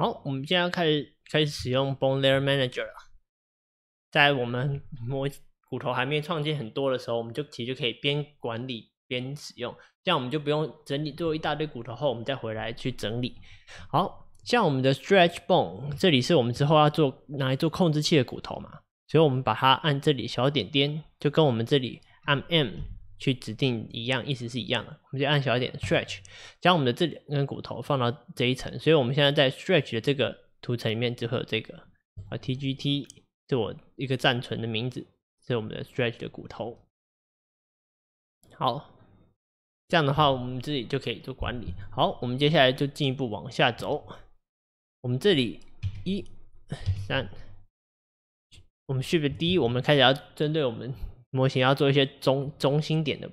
好，我们现在开始开始使用 Bone Layer Manager 了。在我们模骨头还没创建很多的时候，我们就其实可以边管理边使用，这样我们就不用整理做一大堆骨头后，我们再回来去整理。好像我们的 Stretch Bone，这里是我们之后要做拿来做控制器的骨头嘛，所以我们把它按这里小点点，就跟我们这里按 M。去指定一样意思是一样的，我们就按小一点 stretch，将我们的这两根骨头放到这一层，所以我们现在在 stretch 的这个图层里面，就会有这个啊 tgt 是我一个暂存的名字，是我们的 stretch 的骨头。好，这样的话我们这里就可以做管理。好，我们接下来就进一步往下走。我们这里一三，我们 h i f 第一？我们开始要针对我们。模型要做一些中中心点的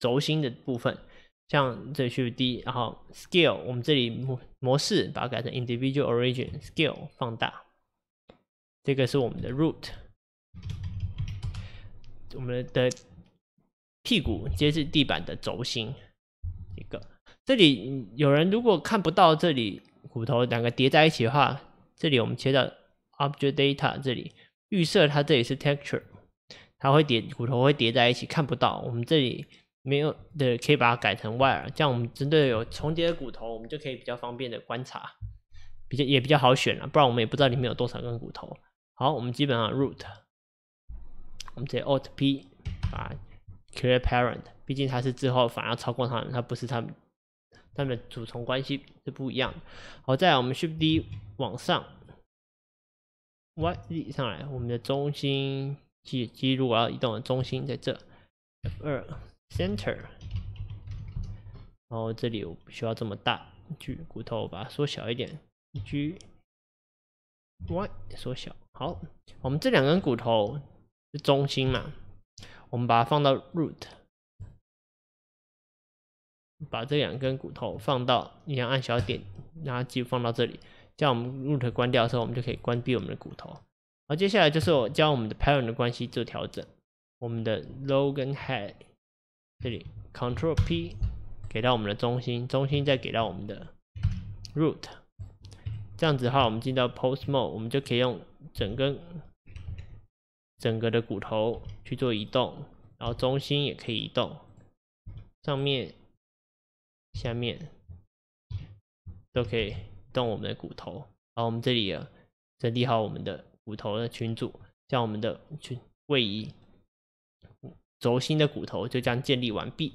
轴心的部分，像这里是 D，然后 Scale，我们这里模模式把它改成 Individual Origin Scale 放大，这个是我们的 Root，我们的屁股接近地板的轴心一个。这里有人如果看不到这里骨头两个叠在一起的话，这里我们切到 Object Data 这里，预设它这里是 Texture。它会叠骨头会叠在一起看不到，我们这里没有的可以把它改成 wire，这样我们针对有重叠的骨头，我们就可以比较方便的观察，比较也比较好选了，不然我们也不知道里面有多少根骨头。好，我们基本上 root，我们直接 alt p，把 c l r e a r parent，毕竟它是之后反而超过它，它不是它它们的主从关系是不一样的。好，再来我们 shift 往上 y z 上来，我们的中心。记记录我要移动的中心在这，F2 Center，然后这里我不需要这么大，就骨头我把它缩小一点，G Y 缩小，好，我们这两根骨头是中心嘛，我们把它放到 Root，把这两根骨头放到，你样按小点，然后记放到这里，这样我们 Root 关掉的时候，我们就可以关闭我们的骨头。好，接下来就是我将我们的 parent 的关系做调整，我们的 log 和 head 这里 Control P 给到我们的中心，中心再给到我们的 root。这样子的话，我们进到 p o s t mode，我们就可以用整个整个的骨头去做移动，然后中心也可以移动，上面、下面都可以动我们的骨头。好，我们这里啊整理好我们的。骨头的群组，将我们的群位移轴心的骨头就将建立完毕。